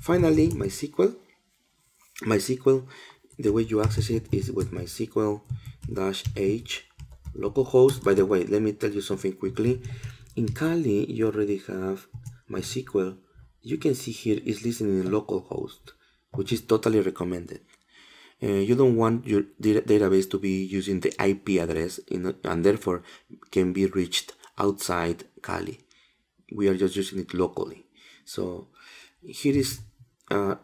Finally, MySQL. MySQL, the way you access it is with MySQL-h localhost. By the way, let me tell you something quickly. In Kali, you already have MySQL. You can see here is listening in localhost, which is totally recommended. Uh, you don't want your database to be using the IP address in, and therefore can be reached outside Kali. We are just using it locally. So here is uh,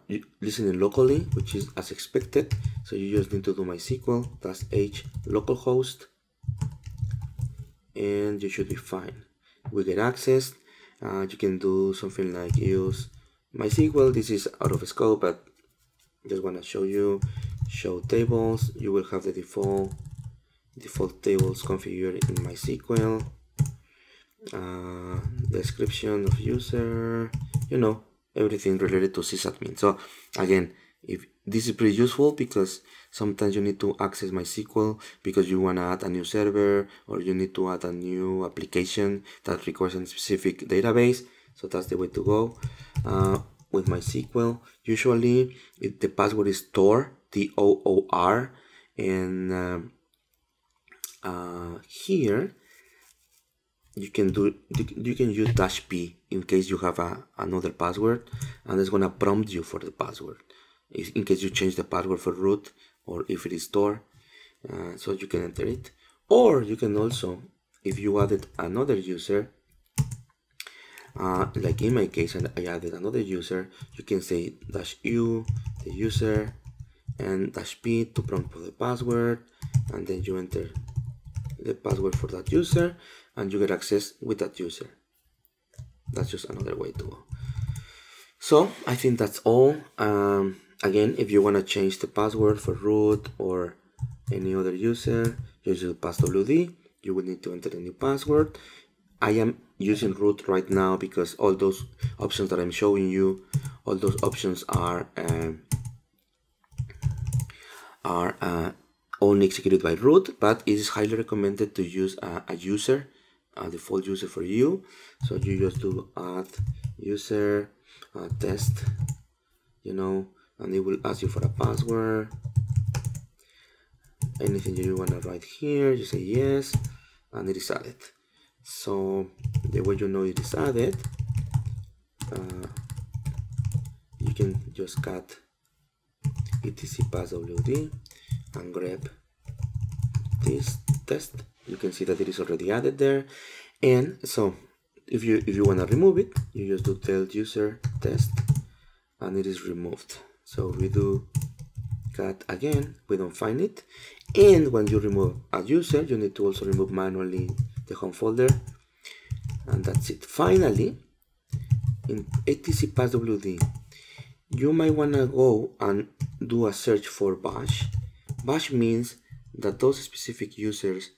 listening locally, which is as expected. So you just need to do MySQL plus h localhost, and you should be fine. We get access. Uh, you can do something like use MySQL. This is out of scope, but just want to show you. Show tables. You will have the default default tables configured in MySQL. Uh, description of user. You know everything related to sysadmin. So again, if this is pretty useful because sometimes you need to access MySQL because you want to add a new server or you need to add a new application that requires a specific database. So that's the way to go. Uh, with MySQL, usually it, the password is TOR, T-O-O-R, and um, uh, here you can do you can use dash p in case you have a, another password and it's gonna prompt you for the password in case you change the password for root or if it is store uh, so you can enter it or you can also if you added another user uh, like in my case and I added another user you can say dash u the user and dash p to prompt for the password and then you enter the password for that user and you get access with that user. That's just another way to go. So I think that's all. Um, again, if you want to change the password for root or any other user, you the pass WD. You will need to enter a new password. I am using root right now because all those options that I'm showing you, all those options are um, are uh, only executed by root, but it is highly recommended to use a, a user, a default user for you. So you just do add user uh, test, you know, and it will ask you for a password. Anything you want to write here, you say yes, and it is added. So the way you know it is added, uh, you can just cut etc passwd and grab this test you can see that it is already added there and so if you if you want to remove it you just do tell user test and it is removed so we do cut again we don't find it and when you remove a user you need to also remove manually the home folder and that's it finally in etc passwd you might want to go and do a search for bash Bash means that those specific users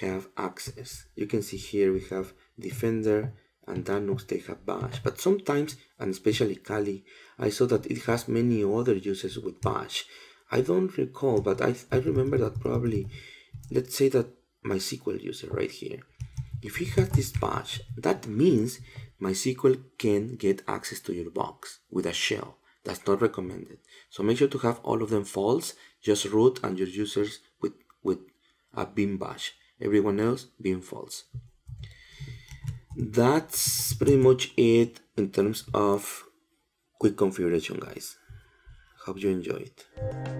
have access. You can see here we have Defender and Linux they have Bash. But sometimes, and especially Kali, I saw that it has many other users with Bash. I don't recall, but I, I remember that probably, let's say that MySQL user right here. If he has this Bash, that means MySQL can get access to your box with a shell. That's not recommended. So make sure to have all of them false, just root and your users with, with a bin bash. Everyone else being false. That's pretty much it in terms of quick configuration guys. Hope you enjoyed.